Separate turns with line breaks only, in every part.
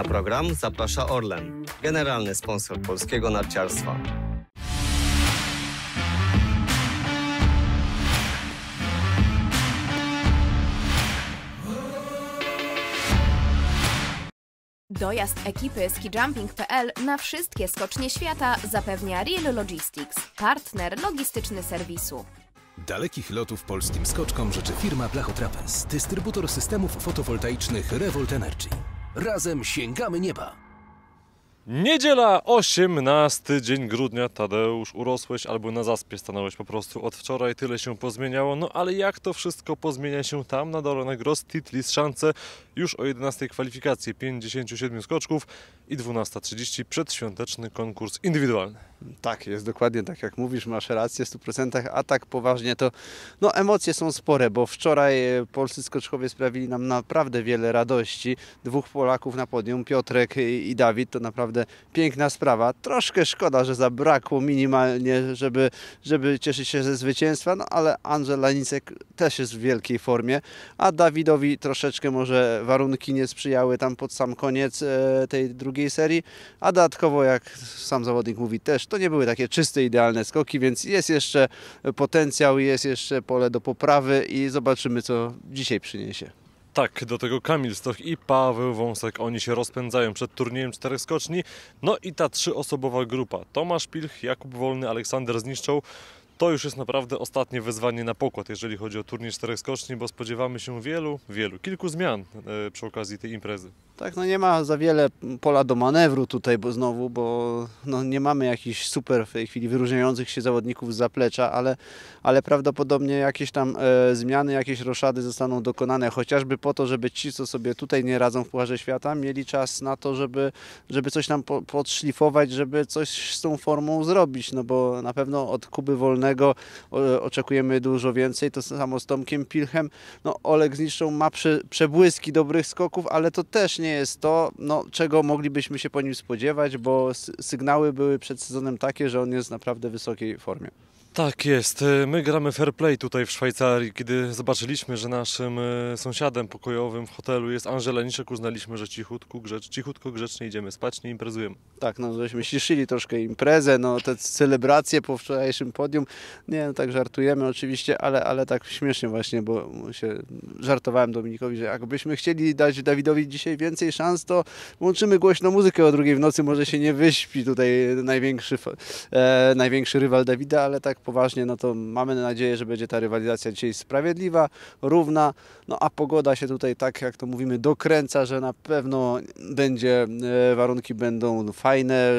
Na program zaprasza Orlen, generalny sponsor polskiego narciarstwa. Dojazd ekipy skijumping.pl na wszystkie skocznie świata zapewnia Real Logistics, partner logistyczny serwisu.
Dalekich lotów polskim skoczkom życzy firma Blachotrapez, dystrybutor systemów fotowoltaicznych Revolt Energy. Razem sięgamy nieba. Niedziela, 18 dzień grudnia. Tadeusz, urosłeś albo na zaspie stanąłeś po prostu. Od wczoraj tyle się pozmieniało, no ale jak to wszystko pozmienia się tam na dole na Titlis szanse już o 11 kwalifikacji 57 skoczków i 12.30
przedświąteczny konkurs indywidualny. Tak, jest dokładnie tak jak mówisz, masz rację w 100%, a tak poważnie to no, emocje są spore, bo wczoraj e, polscy skoczkowie sprawili nam naprawdę wiele radości. Dwóch Polaków na podium, Piotrek e, i Dawid, to naprawdę piękna sprawa. Troszkę szkoda, że zabrakło minimalnie, żeby, żeby cieszyć się ze zwycięstwa, no ale Andrzej Lanicek też jest w wielkiej formie, a Dawidowi troszeczkę może warunki nie sprzyjały tam pod sam koniec e, tej drugiej serii, a dodatkowo jak sam zawodnik mówi też to nie były takie czyste, idealne skoki, więc jest jeszcze potencjał, jest jeszcze pole do poprawy i zobaczymy, co dzisiaj przyniesie.
Tak, do tego Kamil Stoch i Paweł Wąsek, oni się rozpędzają przed turniejem czterech skoczni. No i ta trzyosobowa grupa, Tomasz Pilch, Jakub Wolny, Aleksander Zniszczą, to już jest naprawdę ostatnie wezwanie na pokład, jeżeli chodzi o turniej czterech skoczni, bo spodziewamy się wielu, wielu, kilku zmian e, przy okazji tej imprezy.
Tak, no nie ma za wiele pola do manewru tutaj bo znowu, bo no nie mamy jakichś super w tej chwili wyróżniających się zawodników z zaplecza, ale, ale prawdopodobnie jakieś tam e, zmiany, jakieś roszady zostaną dokonane, chociażby po to, żeby ci, co sobie tutaj nie radzą w Pucharze Świata, mieli czas na to, żeby, żeby coś tam po, podszlifować, żeby coś z tą formą zrobić, no bo na pewno od Kuby Wolnego Zielonego oczekujemy dużo więcej. To samo z Tomkiem Pilchem. No, Oleg zniszczą ma prze, przebłyski dobrych skoków, ale to też nie jest to, no, czego moglibyśmy się po nim spodziewać, bo sygnały były przed sezonem takie, że on jest w naprawdę wysokiej formie.
Tak jest. E, my gramy fair play tutaj w Szwajcarii. Kiedy zobaczyliśmy, że naszym e, sąsiadem pokojowym w hotelu jest Angel Niszek, uznaliśmy, że cichutku, grzecz, cichutko, grzecznie idziemy spać, nie imprezujemy.
Tak, no żeśmy ściszyli troszkę imprezę, no te celebracje po wczorajszym podium. Nie, no, tak żartujemy oczywiście, ale, ale tak śmiesznie właśnie, bo się żartowałem Dominikowi, że jakbyśmy chcieli dać Dawidowi dzisiaj więcej szans, to łączymy głośno muzykę o drugiej w nocy, może się nie wyśpi tutaj największy, e, największy rywal Dawida, ale tak tak poważnie, no to mamy nadzieję, że będzie ta rywalizacja dzisiaj sprawiedliwa, równa, no a pogoda się tutaj tak, jak to mówimy, dokręca, że na pewno będzie, e, warunki będą fajne,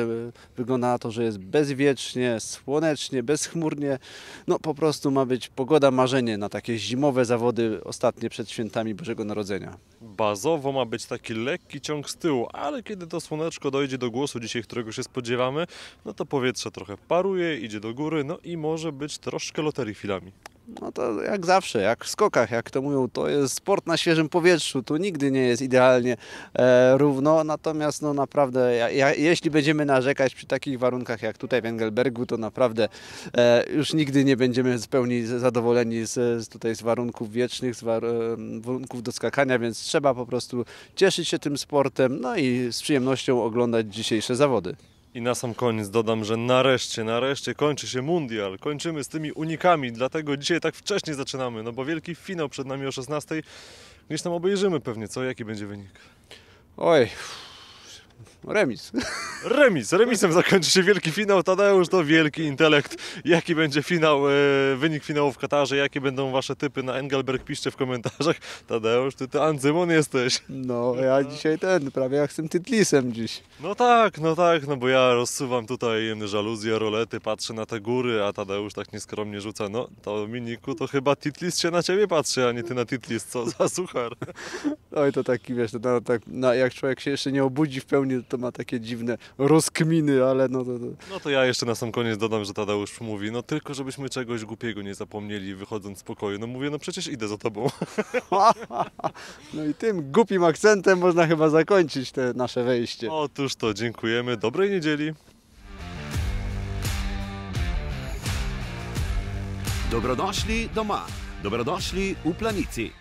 wygląda na to, że jest bezwiecznie, słonecznie, bezchmurnie, no po prostu ma być pogoda marzenie na takie zimowe zawody ostatnie przed świętami Bożego Narodzenia
bazowo ma być taki lekki ciąg z tyłu, ale kiedy to słoneczko dojdzie do głosu dzisiaj, którego się spodziewamy, no to powietrze trochę paruje, idzie do góry, no i może być troszkę
loterii chwilami no to jak zawsze, jak w skokach, jak to mówią, to jest sport na świeżym powietrzu, tu nigdy nie jest idealnie e, równo, natomiast no naprawdę, ja, ja, jeśli będziemy narzekać przy takich warunkach jak tutaj w Engelbergu, to naprawdę e, już nigdy nie będziemy w pełni zadowoleni z, z, tutaj z warunków wiecznych, z war, e, warunków do skakania, więc trzeba po prostu cieszyć się tym sportem, no i z przyjemnością oglądać dzisiejsze zawody.
I na sam koniec dodam, że nareszcie, nareszcie kończy się mundial. Kończymy z tymi unikami, dlatego dzisiaj tak wcześnie zaczynamy, no bo wielki finał przed nami o 16. Gdzieś tam obejrzymy pewnie, co, jaki będzie wynik. Oj, remis. Remis. Remisem zakończy się wielki finał. Tadeusz to wielki intelekt. Jaki będzie finał, e, wynik finału w Katarze? Jakie będą wasze typy na Engelberg? Piszcie w komentarzach. Tadeusz, ty, ty
Anzymon jesteś. No, ja no. dzisiaj ten, prawie jak z tym Tytlisem dziś. No tak, no
tak, no bo ja rozsuwam tutaj żaluzje, rolety, patrzę na te góry, a Tadeusz tak nieskromnie rzuca. No, to Miniku, to chyba Titlis się na ciebie patrzy, a nie ty na Titlis. Co
za suchar. Oj, to taki, wiesz, to, tak, no, jak człowiek się jeszcze nie obudzi w pełni to ma takie dziwne rozkminy, ale no to, to...
No to ja jeszcze na sam koniec dodam, że Tadeusz mówi, no tylko żebyśmy czegoś głupiego nie zapomnieli wychodząc z pokoju. No mówię, no przecież idę za tobą.
no i tym głupim akcentem można chyba zakończyć te nasze wejście.
Otóż to, dziękujemy, dobrej niedzieli. Dobrodošli doma, dobrodošli u planici.